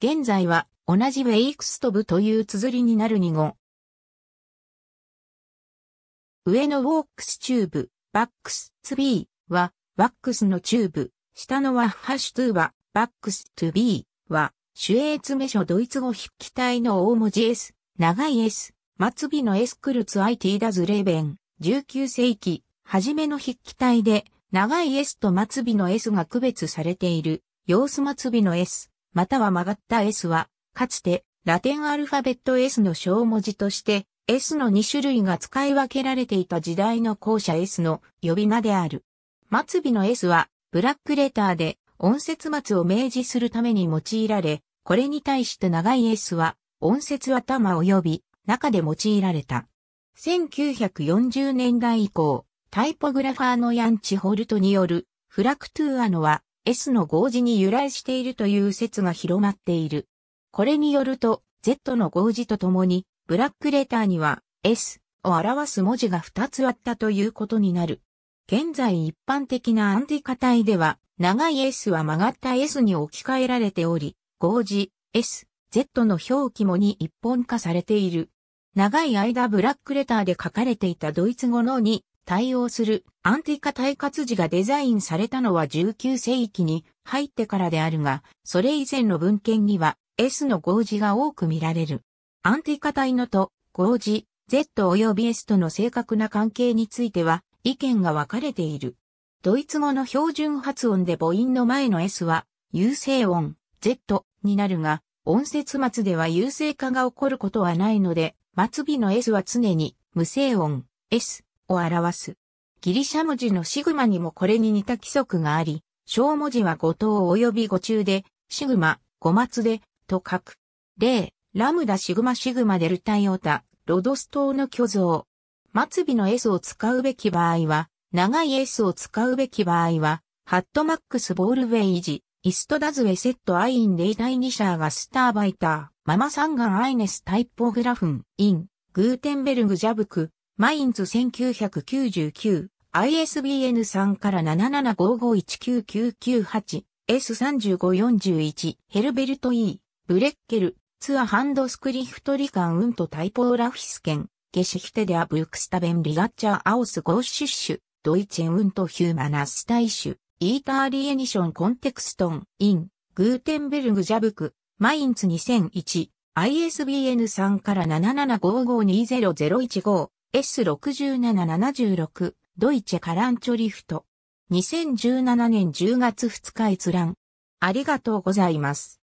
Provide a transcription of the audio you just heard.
現在は同じウェイクストブという綴りになる2語。上のウォークスチューブ、バックスツビーは、ワックスのチューブ、下のワッハシュトゥは、バックストゥビーは、主英詰め書ドイツ語筆記体の大文字 S、長い S、末尾の S クルツ IT ダズレーベン、19世紀、初めの筆記体で、長い S と末尾の S が区別されている、様子末尾の S、または曲がった S は、かつてラテンアルファベット S の小文字として S の2種類が使い分けられていた時代の校舎 S の呼び名である。末尾の S はブラックレターで音節末を明示するために用いられ、これに対して長い S は音節頭及び中で用いられた。1940年代以降、タイポグラファーのヤンチホルトによるフラクトゥーアノは S の合字に由来しているという説が広まっている。これによると、Z の合字とともに、ブラックレターには S を表す文字が2つあったということになる。現在一般的なアンティカ体では、長い S は曲がった S に置き換えられており、合字 S、Z の表記もに一本化されている。長い間ブラックレターで書かれていたドイツ語の2、対応するアンティカ対活字がデザインされたのは19世紀に入ってからであるが、それ以前の文献には S の合字が多く見られる。アンティカ体のと合字、Z 及び S との正確な関係については意見が分かれている。ドイツ語の標準発音で母音の前の S は優勢音、Z になるが、音節末では優勢化が起こることはないので、末尾の S は常に無声音、S を表す。ギリシャ文字のシグマにもこれに似た規則があり、小文字は五等及び五中で、シグマ、五末で、と書く。例、ラムダシグマシグマデルタイオタ、ロドス島の巨像。末尾の S を使うべき場合は、長い S を使うべき場合は、ハットマックスボールウェイジ、イストダズウェセットアインデイダイニシャーガスターバイター、ママサンガンアイネスタイポグラフン、イン、グーテンベルグジャブク、マインズ1999、ISBN 3から7 7 5 5 1 9 9 9 8 S3541、ヘルベルト E、ブレッケル、ツアハンドスクリフトリカンウントタイポーラフィスケン、ゲシヒテデアブークスタベンリガッチャーアオスゴーシュッシュ、ドイチェンウントヒューマナスタイシュ、イーターリエニションコンテクストン、イン、グーテンベルグジャブク、マインツ2001、ISBN 3から77552001 S6776 ドイチェカランチョリフト。2017年10月2日閲覧。ありがとうございます。